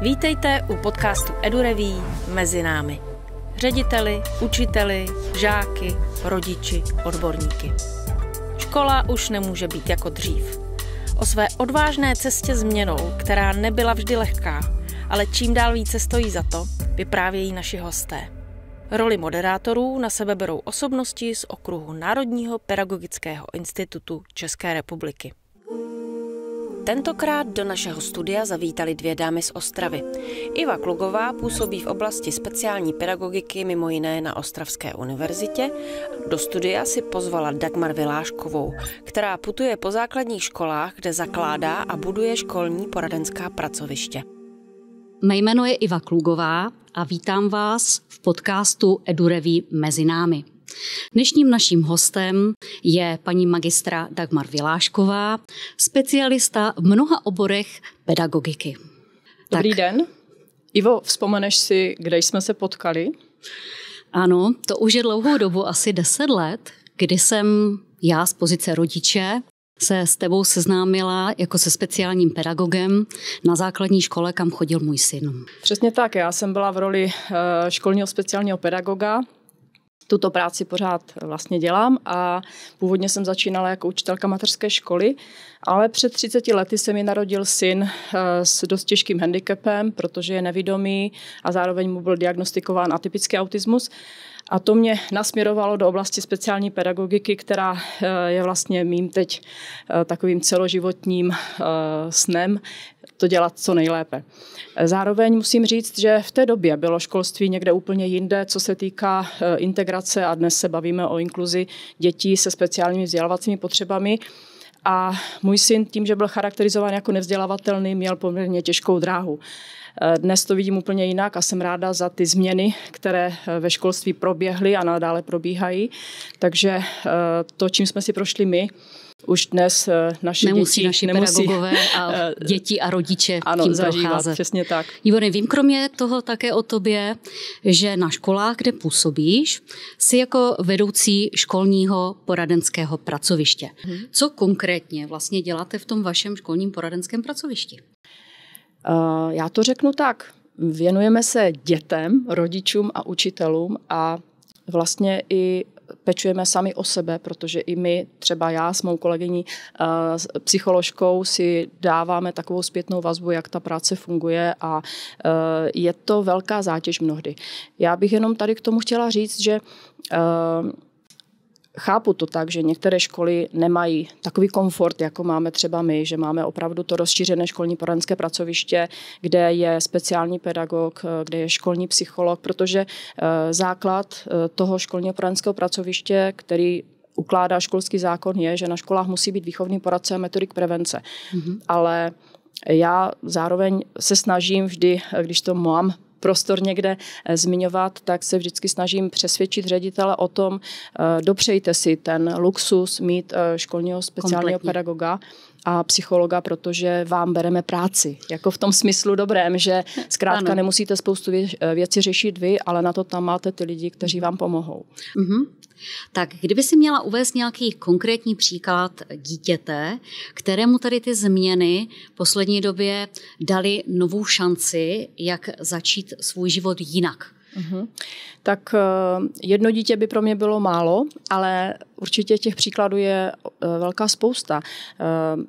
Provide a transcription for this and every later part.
Vítejte u podcastu EduReví Mezi námi. Řediteli, učiteli, žáky, rodiči, odborníky. Škola už nemůže být jako dřív. O své odvážné cestě změnou, která nebyla vždy lehká, ale čím dál více stojí za to, vyprávějí naši hosté. Roli moderátorů na sebe berou osobnosti z okruhu Národního pedagogického institutu České republiky. Tentokrát do našeho studia zavítali dvě dámy z Ostravy. Iva Klugová působí v oblasti speciální pedagogiky mimo jiné na Ostravské univerzitě. Do studia si pozvala Dagmar Viláškovou, která putuje po základních školách, kde zakládá a buduje školní poradenská pracoviště. Mé jméno je Iva Klugová a vítám vás v podcastu EduReví mezi námi. Dnešním naším hostem je paní magistra Dagmar Vilášková, specialista v mnoha oborech pedagogiky. Dobrý tak. den. Ivo, vzpomeneš si, kde jsme se potkali? Ano, to už je dlouhou dobu, asi deset let, kdy jsem já z pozice rodiče se s tebou seznámila jako se speciálním pedagogem na základní škole, kam chodil můj syn. Přesně tak, já jsem byla v roli eh, školního speciálního pedagoga tuto práci pořád vlastně dělám a původně jsem začínala jako učitelka mateřské školy ale před 30 lety se mi narodil syn eh, s dost těžkým handicapem, protože je nevidomý a zároveň mu byl diagnostikován atypický autismus. A to mě nasměrovalo do oblasti speciální pedagogiky, která eh, je vlastně mým teď eh, takovým celoživotním snem to dělat co nejlépe. Zároveň musím říct, že v té době bylo školství někde úplně jinde, co se týká integrace a dnes se bavíme o inkluzi dětí se speciálními vzdělávacími potřebami. A můj syn tím, že byl charakterizován jako nevzdělavatelný, měl poměrně těžkou dráhu. Eh, dnes to vidím úplně jinak a jsem ráda za ty změny, které eh, ve školství proběhly a nadále probíhají. Takže eh, to, čím jsme si prošli my, už dnes eh, naše nemusí děti, naši nemusí pedagogové a děti a rodiče ano, tím zažívat, procházet. přesně tak. Ivony, vím kromě toho také o tobě, že na školách, kde působíš, jsi jako vedoucí školního poradenského pracoviště. Mhm. Co konkrétně vlastně děláte v tom vašem školním poradenském pracovišti? Eh, já to řeknu tak. Věnujeme se dětem, rodičům a učitelům a vlastně i pečujeme sami o sebe, protože i my, třeba já s mou kolegyní eh, psycholožkou, si dáváme takovou zpětnou vazbu, jak ta práce funguje a eh, je to velká zátěž mnohdy. Já bych jenom tady k tomu chtěla říct, že eh, chápu to tak, že některé školy nemají takový komfort, jako máme třeba my, že máme opravdu to rozšířené školní poradenské pracoviště, kde je speciální pedagog, kde je školní psycholog, protože eh, základ eh, toho školního poradenského pracoviště, který ukládá školský zákon, je, že na školách musí být výchovný poradce a metodik prevence. Mm-hmm. Ale já zároveň se snažím vždy, eh, když to mám prostor někde eh, zmiňovat, tak se vždycky snažím přesvědčit ředitele o tom, eh, dopřejte si ten luxus mít eh, školního speciálního Kompletní. pedagoga a psychologa, protože vám bereme práci. Jako v tom smyslu dobrém, že zkrátka ano. nemusíte spoustu věcí řešit vy, ale na to tam máte ty lidi, kteří mhm. vám pomohou. Mm-hmm. Tak kdyby si měla uvést nějaký konkrétní příklad dítěte, kterému tady ty změny v poslední době dali novou šanci, jak začít svůj život jinak? Mm-hmm. Tak eh, jedno dítě by pro mě bylo málo, ale určitě těch příkladů je eh, velká spousta. Eh,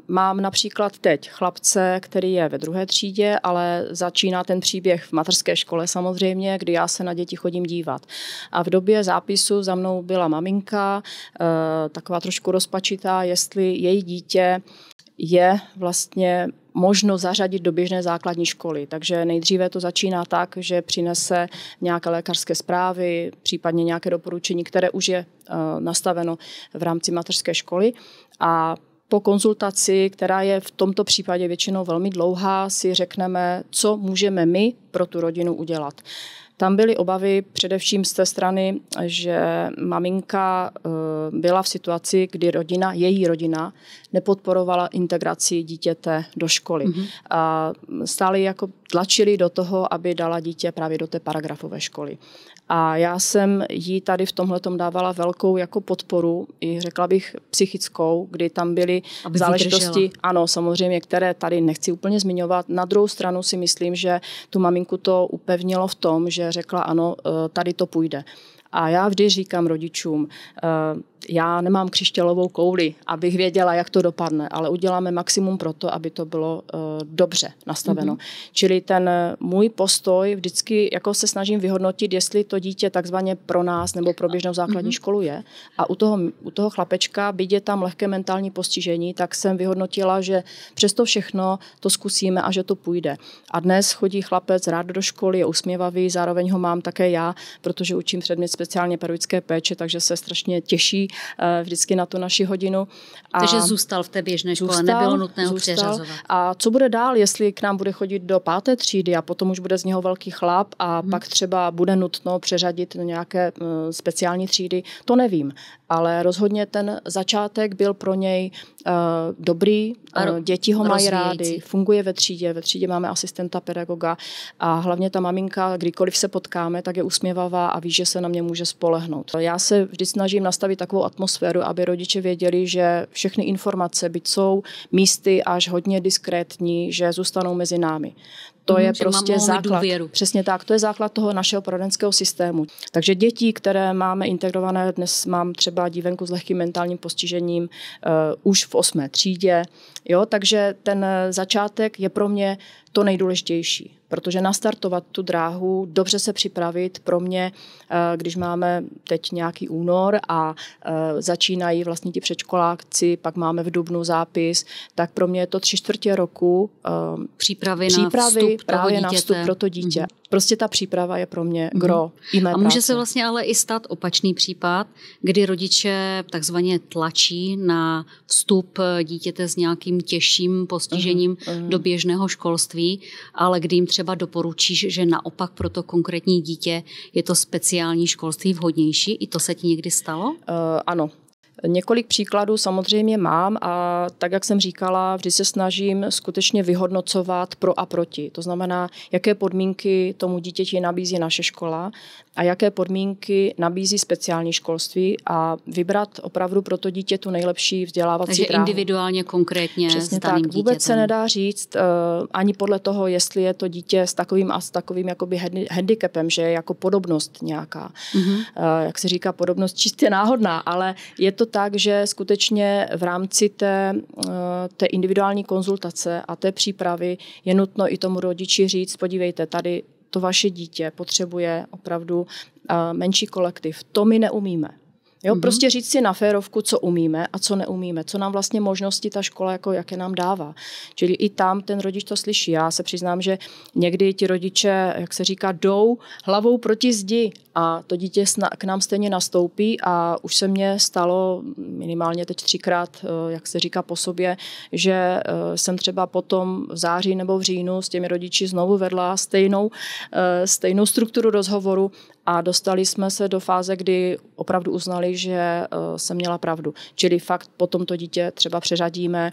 mám například teď chlapce, který je ve druhé třídě, ale začíná ten příběh v materské škole samozřejmě, kdy já se na děti chodím dívat. A v době zápisu za mnou byla maminka, taková trošku rozpačitá, jestli její dítě je vlastně možno zařadit do běžné základní školy. Takže nejdříve to začíná tak, že přinese nějaké lékařské zprávy, případně nějaké doporučení, které už je eh, nastaveno v rámci mateřské školy a po konzultaci, která je v tomto případě většinou velmi dlouhá, si řekneme, co můžeme my pro tu rodinu udělat. Tam byly obavy především z té strany, že maminka eh, byla v situaci, kdy rodina, její rodina, nepodporovala integraci dítěte do školy. Mm-hmm. A stále jako tlačili do toho, aby dala dítě právě do té paragrafové školy. A já jsem jí tady v tomhle dávala velkou jako podporu, i řekla bych psychickou, kdy tam byly Aby záležitosti, ano, samozřejmě, které tady nechci úplně zmiňovat. Na druhou stranu si myslím, že tu maminku to upevnilo v tom, že řekla ano, eh, tady to půjde. A já vždy říkám rodičům, eh, já nemám křišťalovou kouli, abych věděla, jak to dopadne, ale uděláme maximum pro to, aby to bylo uh, dobře nastaveno. Mm-hmm. Čili ten můj postoj vždycky jako se snažím vyhodnotit, jestli to dítě takzvaně pro nás nebo pro běžnou základní mm-hmm. školu je. A u toho, u toho chlapečka, byť je tam lehké mentální postižení, tak jsem vyhodnotila, že přesto všechno to zkusíme a že to půjde. A dnes chodí chlapec rád do školy, je usměvavý, zároveň ho mám také já, protože učím předmět speciálně pedagogické péče, takže se strašně těší Eh, vždycky na tu naši hodinu. A Takže zůstal v té běžné škole, zůstal, nebylo nutné ho přeřazovat. A co bude dál, jestli k nám bude chodit do páté třídy a potom už bude z něho velký chlap a hmm. pak třeba bude nutno přeřadit do nějaké eh, speciální třídy, to nevím. Ale rozhodně ten začátek byl pro něj uh, dobrý, ro- děti ho rozvíjící. mají rády, funguje ve třídě, ve třídě máme asistenta pedagoga a hlavně ta maminka, kdykoliv se potkáme, tak je usměvavá a ví, že se na mě může spolehnout. Já se vždy snažím nastavit takovou takovou atmosféru, aby rodiče věděli, že všechny informace, byť jsou místy až hodně diskrétní, že zůstanou mezi námi. To mhm, je že prostě základ. Důvěru. Přesně tak, to je základ toho našeho poradenského systému. Takže děti, které máme integrované, dnes mám třeba dívenku s lehkým mentálním postižením uh, už v osmé třídě, jo, takže ten eh, začátek je pro mě to nejdůležitější, protože nastartovat tu dráhu, dobře se připravit, pro mě, eh, když máme teď nějaký únor a eh, začínají vlastně ti předškoláci, pak máme v Dubnu zápis, tak pro mě je to tři čtvrtě roku přípravy, eh, přípravy na vstup právě na vstup pro to dítě. Mm-hmm. Prostě ta příprava je pro mě mhm. gro mm. A může práce. se vlastně ale i stát opačný případ, kdy rodiče takzvaně tlačí na vstup dítěte s nějakým těžším postižením mm. do běžného školství, ale kdy jim třeba doporučíš, že naopak pro to konkrétní dítě je to speciální školství vhodnější. I to se ti někdy stalo? Uh, ano, Několik příkladů samozřejmě mám a tak, jak jsem říkala, vždy se snažím skutečně vyhodnocovat pro a proti. To znamená, jaké podmínky tomu dítěti nabízí naše škola a jaké podmínky nabízí speciální školství a vybrat opravdu pro to dítě tu nejlepší vzdělávací Takže dráhu. individuálně, konkrétně Přesně tak. Vůbec dítětem. se nedá říct eh, ani podle toho, jestli je to dítě s takovým a s takovým jakoby handicapem, že je jako podobnost nějaká. Mm-hmm. jak se říká, podobnost čistě náhodná, ale je to tak, že skutečně v rámci té, eh, té individuální konzultace a té přípravy je nutno i tomu rodiči říct, podívejte, tady to vaše dítě potřebuje opravdu eh, menší kolektiv. To my neumíme. Jo, mm-hmm. Prostě říct si na férovku, co umíme a co neumíme, co nám vlastně možnosti ta škola jako jaké nám dává. Čili i tam ten rodič to slyší. Já se přiznám, že někdy ti rodiče, jak se říká, jdou hlavou proti zdi a to dítě k nám stejně nastoupí a už se mně stalo minimálně teď třikrát, eh, jak se říká po sobě, že eh, jsem třeba potom v září nebo v říjnu s těmi rodiči znovu vedla stejnou, eh, stejnou strukturu rozhovoru a dostali jsme se do fáze, kdy opravdu uznali, že jsem měla pravdu. Čili fakt potom to dítě třeba přeřadíme,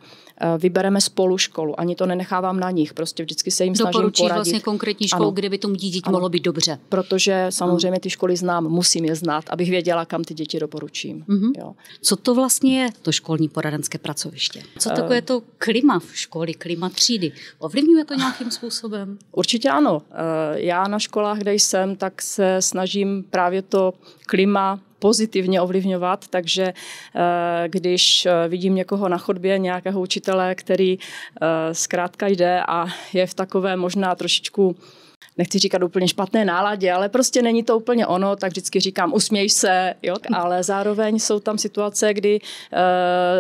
vybereme spolu školu, ani to nenechávám na nich, prostě vždycky se jim Doporučí snažím poradit. vlastně konkrétní školu, ano. kde by tomu dítě mohlo být dobře. Protože samozřejmě ty školy znám, musím je znát, abych věděla, kam ty děti doporučím. Mm-hmm. Jo. Co to vlastně je, to školní poradenské pracoviště? Co eh. takové to klima v školy, klima třídy? Ovlivňuje to nějakým způsobem? Určitě ano. Eh, já na školách, kde jsem, tak se snažím právě to klima pozitivně ovlivňovat, takže eh, když vidím někoho na chodbě, nějakého učitele, který zkrátka jde a je v takové možná trošičku nechci říkat úplně špatné náladě, ale prostě není to úplně ono, tak vždycky říkám usměj se, jo? ale zároveň jsou tam situace, kdy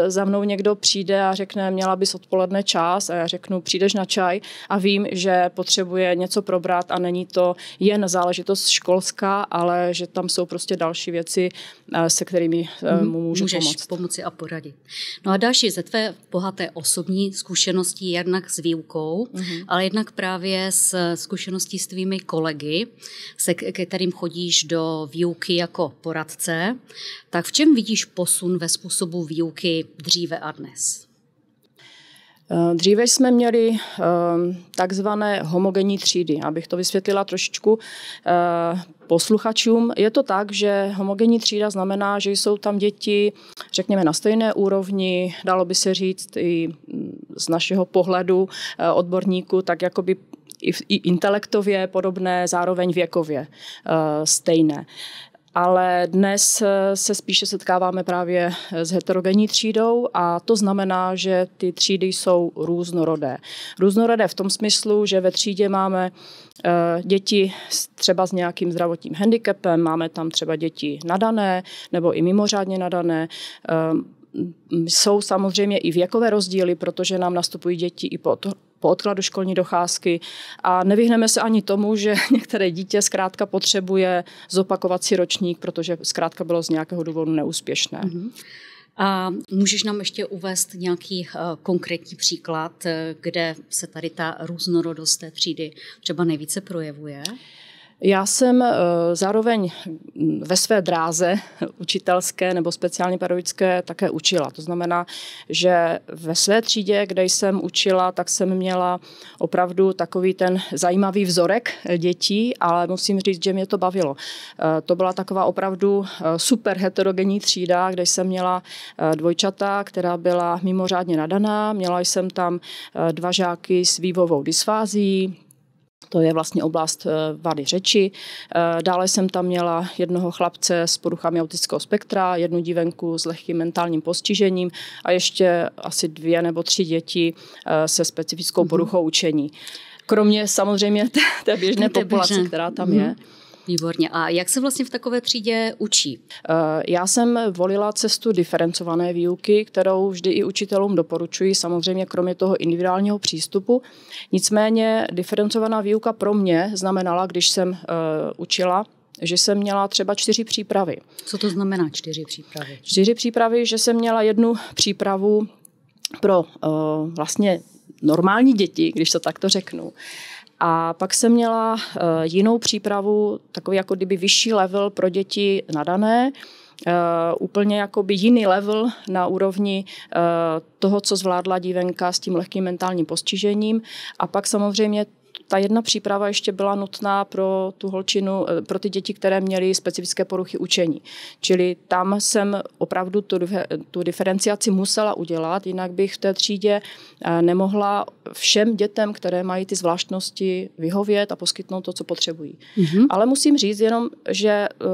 e, za mnou někdo přijde a řekne, měla bys odpoledne čas a já řeknu, přijdeš na čaj a vím, že potřebuje něco probrat a není to jen záležitost školská, ale že tam jsou prostě další věci, eh, se kterými eh, mu můžu Můžeš pomoct. pomoci a poradit. No a další ze tvé bohaté osobní zkušenosti jednak s výukou, mm-hmm. ale jednak právě s zkušeností zkušenosti s tvými kolegy, se kterým chodíš do výuky jako poradce, tak v čem vidíš posun ve způsobu výuky dříve a dnes? Eh, dříve jsme měli ehm, takzvané homogenní třídy. Abych to vysvětlila trošičku eh, posluchačům, je to tak, že homogenní třída znamená, že jsou tam děti, řekněme, na stejné úrovni, dalo by se říct i mm, z našeho pohledu eh, odborníku, tak jakoby i, i intelektově podobné, zároveň věkově eh, stejné ale dnes eh, se spíše setkáváme právě eh, s heterogenní třídou a to znamená, že ty třídy jsou různorodé. Různorodé v tom smyslu, že ve třídě máme děti třeba s nějakým zdravotním handicapem, máme tam třeba děti nadané nebo i mimořádně nadané, jsou samozřejmě i věkové rozdíly, protože nám nastupují děti i po, po odkladu školní docházky a nevyhneme se ani tomu, že některé dítě zkrátka potřebuje zopakovat si ročník, protože zkrátka bylo z nějakého důvodu neúspěšné. Mm-hmm. A můžeš nám ještě uvést nějaký eh, konkrétní příklad, eh, kde se tady ta různorodost té třídy třeba nejvíce projevuje? Já jsem eh, zároveň ve své dráze učitelské nebo speciálně pedagogické také učila. To znamená, že ve své třídě, kde jsem učila, tak jsem měla opravdu takový ten zajímavý vzorek dětí, ale musím říct, že mě to bavilo. Eh, to byla taková opravdu eh, super heterogenní třída, kde jsem měla dvojčata, která byla mimořádně nadaná. Měla jsem tam dva žáky s vývovou dysfází, to je vlastně oblast eh, vady řeči. Eh, dále jsem tam měla jednoho chlapce s poruchami autického spektra, jednu dívenku s lehkým mentálním postižením a ještě asi dvě nebo tři děti eh, se specifickou mhm. poruchou učení. Kromě samozřejmě té, té běžné populace, která tam mhm. je. Výborně. A jak se vlastně v takové třídě učí? Eh, já jsem volila cestu diferencované výuky, kterou vždy i učitelům doporučuji, samozřejmě kromě toho individuálního přístupu. Nicméně diferencovaná výuka pro mě znamenala, když jsem eh, učila že jsem měla třeba čtyři přípravy. Co to znamená čtyři přípravy? Čtyři přípravy, že jsem měla jednu přípravu pro eh, vlastně normální děti, když to takto řeknu. A pak jsem měla eh, jinou přípravu, takový jako kdyby vyšší level pro děti nadané, úplně eh, úplně jakoby jiný level na úrovni eh, toho, co zvládla dívenka s tím lehkým mentálním postižením. A pak samozřejmě ta jedna příprava ještě byla nutná pro tu holčinu, eh, pro ty děti, které měly specifické poruchy učení. Čili tam jsem opravdu tu, tu diferenciaci musela udělat, jinak bych v té třídě eh, nemohla všem dětem, které mají ty zvláštnosti, vyhovět a poskytnout to, co potřebují. Mm-hmm. Ale musím říct jenom, že uh,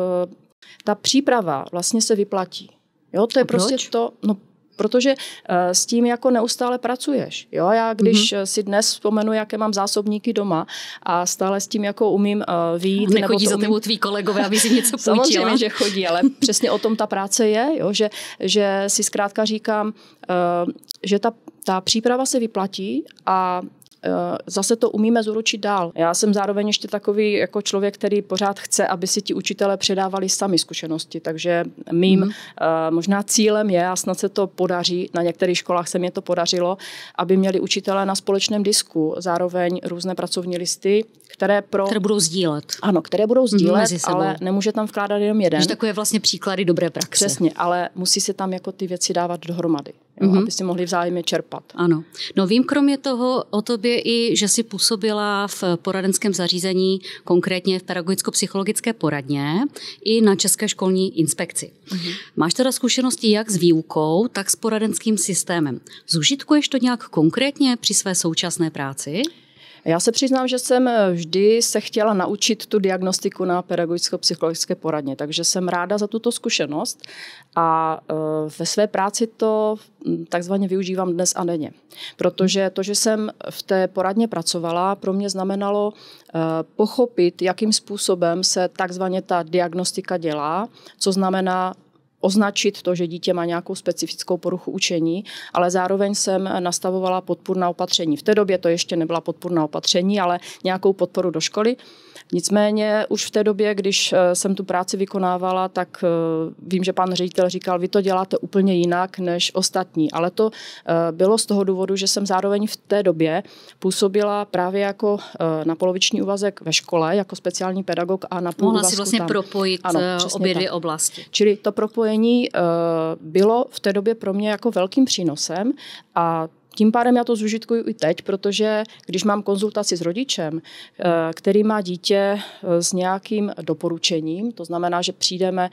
ta příprava vlastně se vyplatí. Jo, to je a prostě to, no protože eh, s tím jako neustále pracuješ. Jo? Já když mm-hmm. si dnes vzpomenu, jaké mám zásobníky doma a stále s tím jako umím uh, vyjít. A nechodí nebo za tebou umím... tví kolegové, aby si něco půjčila. Samozřejmě, že chodí, ale přesně o tom ta práce je, jo? Že, že si zkrátka říkám, uh, že ta, ta příprava se vyplatí a Eh, zase to umíme zúročit dál. Já jsem zároveň ještě takový jako člověk, který pořád chce, aby si ti učitele předávali sami zkušenosti, takže mým mm. možná cílem je, a snad se to podaří, na některých školách se mě to podařilo, aby měli učitele na společném disku zároveň různé pracovní listy, které pro... Které budou sdílet. Ano, které budou mhm, sdílet, ale nemůže tam vkládat jenom jeden. Takže takové vlastně příklady dobré praxe. Přesně, ale musí se tam jako ty věci dávat dohromady, jo, mm-hmm. aby si mohli vzájemně čerpat. Ano. No vím kromě toho o tobě Pamatuje i, že si působila v poradenském zařízení, konkrétně v pedagogicko-psychologické poradně i na České školní inspekci. uh Máš teda zkušenosti jak s výukou, tak s poradenským systémem. Zužitkuješ to nějak konkrétně při své současné práci? Já se přiznám, že jsem eh, vždy se chtěla naučit tu diagnostiku na pedagogicko-psychologické poradně, takže jsem ráda za tuto zkušenost a eh, ve své práci to hm, takzvaně využívám dnes a denně. Protože to, že jsem v té poradně pracovala, pro mě znamenalo eh, pochopit, jakým způsobem se takzvaně ta diagnostika dělá, co znamená označit to, že dítě má nějakou specifickou poruchu učení, ale zároveň jsem nastavovala podpůrná opatření. V té době to ještě nebyla podpůrná opatření, ale nějakou podporu do školy. Nicméně už v té době, když eh, jsem tu práci vykonávala, tak eh, vím, že pan ředitel říkal, vy to děláte úplně jinak než ostatní. Ale to eh, bylo z toho důvodu, že jsem zároveň v té době působila právě jako na poloviční úvazek ve škole, jako speciální pedagog a na půl Mohla si vlastně tam. propojit ano, obě dvě oblasti. Čili to propojení zapojení eh, bylo v té době pro mě jako velkým přínosem a tím pádem já to zužitkuju i teď, protože když mám konzultaci s rodičem, eh, který má dítě eh, s nějakým doporučením, to znamená, že přijdeme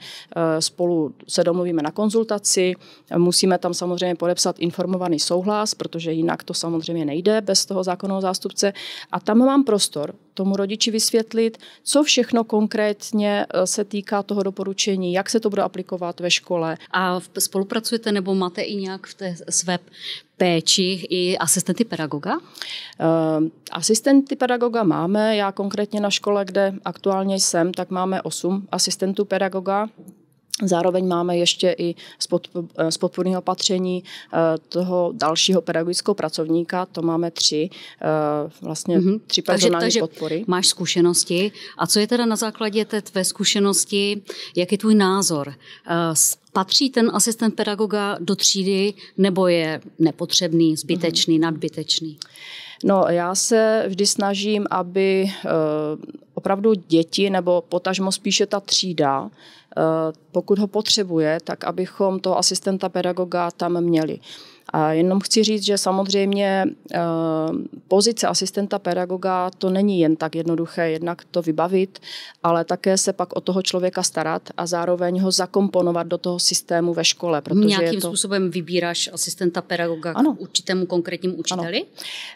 spolu, se domluvíme na konzultaci, musíme tam samozřejmě podepsat informovaný souhlas, protože jinak to samozřejmě nejde bez toho zákonného zástupce a tam mám prostor tomu rodiči vysvětlit, co všechno konkrétně eh, se týká toho doporučení, jak se to bude aplikovat ve škole. A spolupracujete nebo máte i nějak v té své péči i asistenty pedagoga? Uh, asistenty pedagoga máme. Já konkrétně na škole, kde aktuálně jsem, tak máme 8 asistentů pedagoga. Zároveň máme ještě i z eh, podporného opatření eh, toho dalšího pedagogického pracovníka, to máme tři, eh, vlastně mm-hmm. tři personální takže, takže podpory. Máš zkušenosti a co je teda na základě té tvé zkušenosti, jak je tvůj názor? Patří ten asistent pedagoga do třídy nebo je nepotřebný, zbytečný, mm-hmm. nadbytečný? No, já se vždy snažím, aby opravdu děti nebo potažmo spíše ta třída Eh, pokud ho potřebuje, tak abychom toho asistenta pedagoga tam měli. A jenom chci říct, že samozřejmě eh, pozice asistenta pedagoga to není jen tak jednoduché jednak to vybavit, ale také se pak o toho člověka starat a zároveň ho zakomponovat do toho systému ve škole. Protože Nějakým je to... způsobem vybíráš asistenta pedagoga ano. k určitému konkrétnímu učiteli?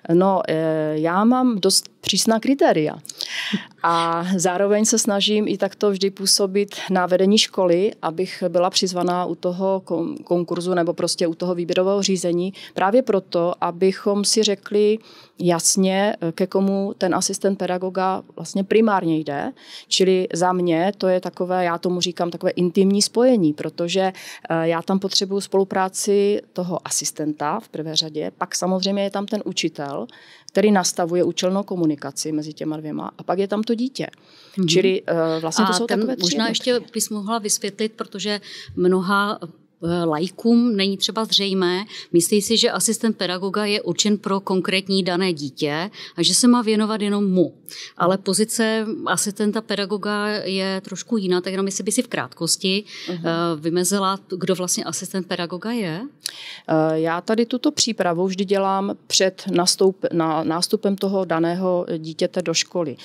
Ano. No, eh, já mám dost přísná kritéria. A zároveň se snažím i takto vždy působit na vedení školy, abych byla přizvaná u toho konkurzu nebo prostě u toho výběrového řízení, právě proto, abychom si řekli jasně, eh, ke komu ten asistent pedagoga vlastně primárně jde. Čili za mě to je takové, já tomu říkám, takové intimní spojení, protože eh, já tam potřebuju spolupráci toho asistenta v prvé řadě, pak samozřejmě je tam ten učitel, který nastavuje účelnou komunikaci mezi těma dvěma. A pak je tam to dítě. Mm-hmm. Čili uh, vlastně a to jsou takové Možná ještě bys mohla vysvětlit, protože mnoha Eh, lajkům není třeba zřejmé. Myslí si, že asistent pedagoga je určen pro konkrétní dané dítě a že se má věnovat jenom mu. Ale pozice asistenta pedagoga je trošku jiná, tak jenom jestli by si v krátkosti uh-huh. vymezila, kdo vlastně asistent pedagoga je? Eh, já tady tuto přípravu vždy dělám před nastoup, na, nástupem toho daného dítěte do školy,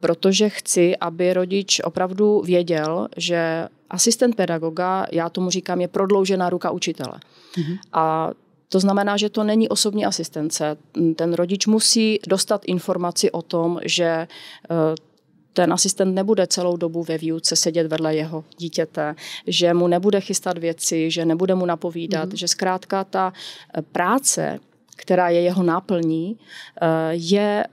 protože chci, aby rodič opravdu věděl, že asistent pedagoga, já tomu říkám, je prodloužená ruka učitele. Mm-hmm. A to znamená, že to není osobní asistence. Ten rodič musí dostat informaci o tom, že e, ten asistent nebude celou dobu ve výuce sedět vedle jeho dítěte, že mu nebude chystat věci, že nebude mu napovídat, mm-hmm. že zkrátka ta e, práce, která je jeho náplní, e, je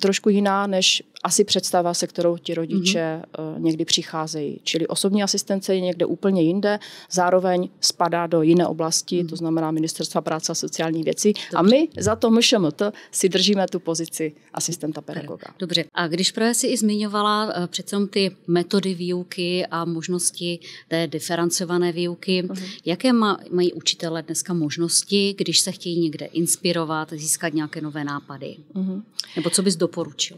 trošku jiná než asi představa, se kterou ti rodiče mm-hmm. někdy přicházejí. Čili osobní asistence je někde úplně jinde, zároveň spadá do jiné oblasti, mm-hmm. to znamená Ministerstva práce a sociální věcí. Dobře. A my za to MŠMT si držíme tu pozici asistenta pedagoga. Dobře. A když právě si i zmiňovala eh, přece ty metody výuky a možnosti té diferencované výuky, mm-hmm. jaké mají učitele dneska možnosti, když se chtějí někde inspirovat, získat nějaké nové nápady? Mm-hmm. Nebo co bys doporučil?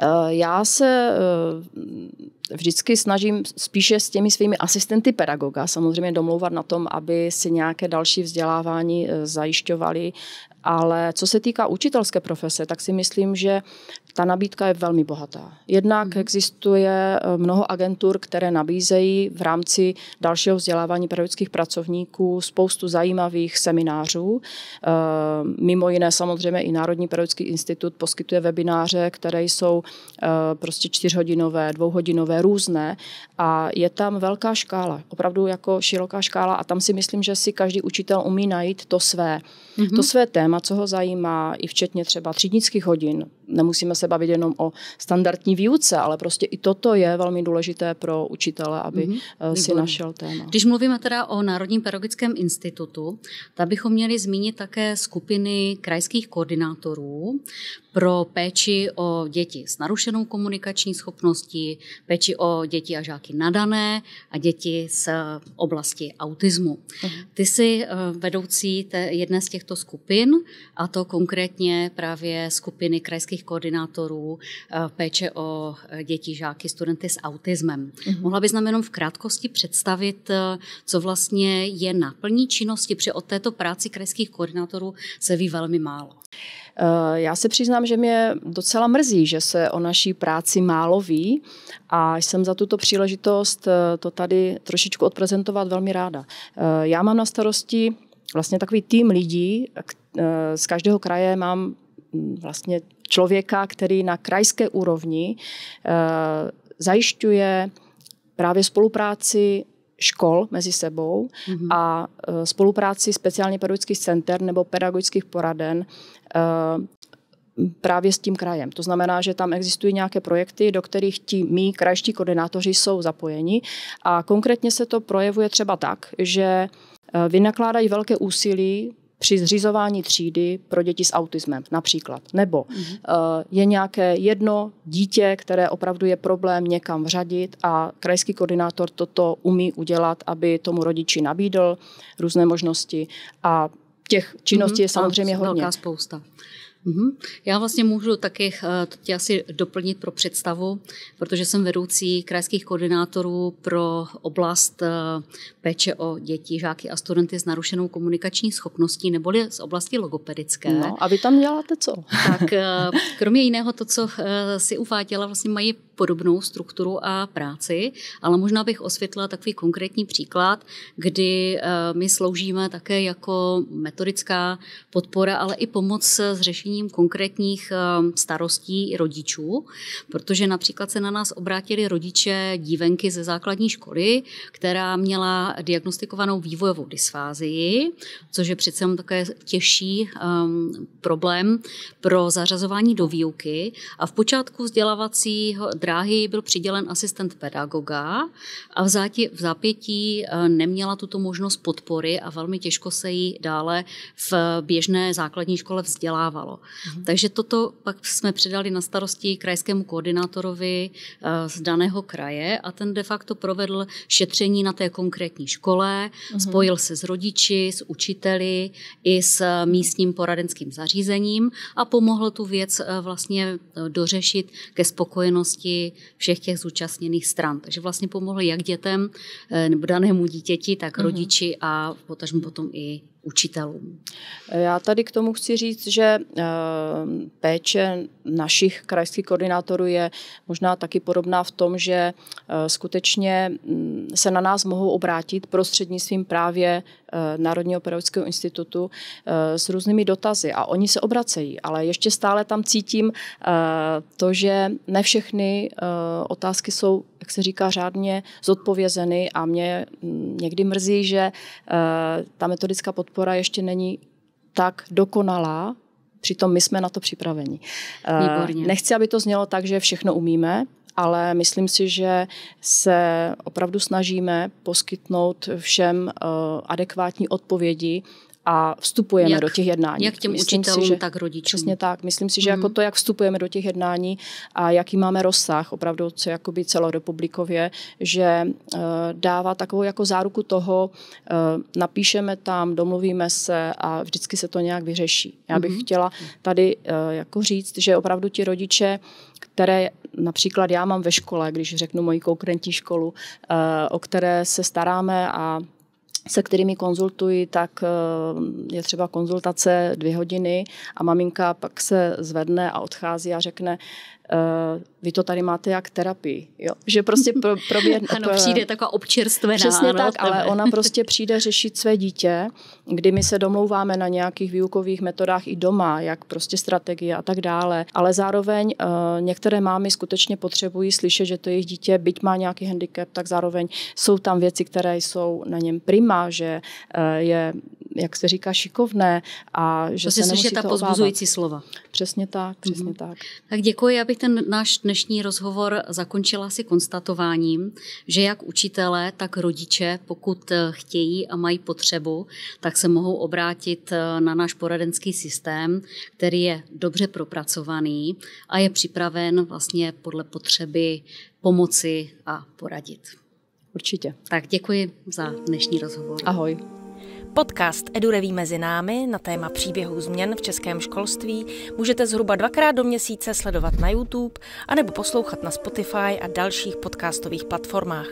Eh, já se eh, vždycky snažím spíše s těmi svými asistenty pedagoga samozřejmě domlouvat na tom, aby si nějaké další vzdělávání eh, zajišťovali ale co se týká učitelské profese, tak si myslím, že ta nabídka je velmi bohatá. Jednak mm-hmm. existuje eh, mnoho agentur, které nabízejí v rámci dalšího vzdělávání pedagogických pracovníků spoustu zajímavých seminářů. Eh, mimo jiné samozřejmě i Národní pedagogický institut poskytuje webináře, které jsou eh, prostě čtyřhodinové, dvouhodinové, různé a je tam velká škála, opravdu jako široká škála a tam si myslím, že si každý učitel umí najít to své, mm-hmm. to své téma, téma, co ho zajímá, i včetně třeba třídnických hodin. Nemusíme se bavit jenom o standardní výuce, ale prostě i toto je velmi důležité pro učitele, aby mm-hmm. si Výborně. našel téma. Když mluvíme teda o Národním pedagogickém institutu, tak bychom měli zmínit také skupiny krajských koordinátorů pro péči o děti s narušenou komunikační schopností, péči o děti a žáky nadané a děti z oblasti autismu. Mhm. Ty jsi eh, vedoucí jedné z těchto skupin a to konkrétně právě skupiny krajských koordinátorů eh, péče o eh, děti, žáky, studenty s autismem. Mm-hmm. Mohla bys nám jenom v krátkosti představit, eh, co vlastně je naplní činnosti, protože od této práci krajských koordinátorů se ví velmi málo. Já se přiznám, že mě docela mrzí, že se o naší práci málo ví a jsem za tuto příležitost to tady trošičku odprezentovat velmi ráda. Já mám na starosti vlastně takový tým lidí, Eh, z každého kraje mám mm, vlastně člověka, který na krajské úrovni eh, zajišťuje právě spolupráci škol mezi sebou mm-hmm. a eh, spolupráci speciálně pedagogických center nebo pedagogických poraden právě s tím krajem. To znamená, že tam existují nějaké projekty, do kterých ti mý krajští koordinátoři jsou zapojeni a konkrétně se to projevuje třeba tak, že vynakládají velké úsilí při zřizování třídy pro děti s autismem například. Nebo mm-hmm. Uh, je nějaké jedno dítě, které opravdu je problém někam vřadit a krajský koordinátor toto umí udělat, aby tomu rodiči nabídl různé možnosti a těch činností mm-hmm. je mhm. samozřejmě hodně. Velká spousta. Mhm. Já vlastně můžu taky eh, tě asi doplnit pro představu, protože jsem vedoucí krajských koordinátorů pro oblast eh, péče o děti, žáky a studenty s narušenou komunikační schopností neboli z oblasti logopedické. No a vy tam děláte co? Tak eh, kromě jiného to, co si uváděla, vlastně mají podobnou strukturu a práci, ale možná bych osvětlila takový konkrétní příklad, kdy eh, my sloužíme také jako metodická podpora, ale i pomoc s řešením konkrétních eh, starostí rodičů, protože například se na nás obrátili rodiče dívenky ze základní školy, která měla diagnostikovanou vývojovou dysfázii, což je přece také těžší um, problém pro zařazování do výuky. A v počátku vzdělávacího dráhy byl přidělen asistent pedagoga a v, záti, v zápětí eh, neměla tuto možnost podpory a velmi těžko se jí dále v běžné základní škole vzdělávalo. Mhm. Takže toto pak jsme předali na starosti krajskému koordinátorovi eh, z daného kraje a ten de facto provedl šetření na té konkrétní škole, mhm. spojil se s rodiči, s učiteli i s eh, místním poradenským zařízením a pomohl tu věc vlastně dořešit ke spokojenosti všech těch zúčastněných stran. Takže vlastně pomohli jak dětem eh, nebo danému dítěti, tak mhm. rodiči a potažmo potom i učitelům? Já tady k tomu chci říct, že eh, péče našich krajských koordinátorů je možná taky podobná v tom, že eh, skutečně mm, se na nás mohou obrátit prostřednictvím právě eh, Národního pedagogického institutu s různými dotazy a oni se obracejí, ale ještě stále tam cítím to, že ne všechny otázky jsou, jak se říká, řádně zodpovězeny a mě mm, někdy mrzí, že ta metodická podpora podpora ještě není tak dokonalá, přitom my jsme na to připraveni. Eh, Výborně. Nechci, aby to znělo tak, že všechno umíme, ale myslím si, že se opravdu snažíme poskytnout všem eh, adekvátní odpovědi a vstupujeme jak, do těch jednání. Jak těm myslím učitelům, si, že, tak rodičům. Přesně tak. Myslím si, že hmm. jako mhm. to, jak vstupujeme do těch jednání a jaký máme rozsah, opravdu co jakoby celorepublikově, že uh, dává takovou jako záruku toho, uh, napíšeme tam, domluvíme se a vždycky se to nějak vyřeší. Já bych hmm. chtěla tady uh, jako říct, že opravdu ti rodiče které například já mám ve škole, když řeknu moji konkrétní školu, o které se staráme a se kterými konzultuji, tak eh, je třeba konzultace dvě hodiny a maminka pak se zvedne a odchází a řekne, eh, vy to tady máte jak terapii, jo? že prostě pro, proběhne... ano, přijde taková občerstvená. Přesně ano, tak, ale ona prostě přijde řešit své dítě, kdy my se domlouváme na nějakých výukových metodách i doma, jak prostě strategie a tak dále, ale zároveň uh, některé mámy skutečně potřebují slyšet, že to jejich dítě, byť má nějaký handicap, tak zároveň jsou tam věci, které jsou na něm prima, že uh, je jak se říká, šikovné a že to se nemusí slyšet ta pozbuzující slova. Přesně tak, přesně mm-hmm. tak. Tak děkuji, abych ten náš dnešní dnešní rozhovor zakončila si konstatováním, že jak učitelé, tak rodiče, pokud eh, chtějí a mají potřebu, tak se mohou obrátit eh, na náš poradenský systém, který je dobře propracovaný a je připraven vlastně podle potřeby pomoci a poradit. Určitě. Tak děkuji za dnešní rozhovor. Ahoj. Podcast Edureví mezi námi na téma příběhů změn v českém školství můžete zhruba dvakrát do měsíce sledovat na YouTube anebo poslouchat na Spotify a dalších podcastových platformách.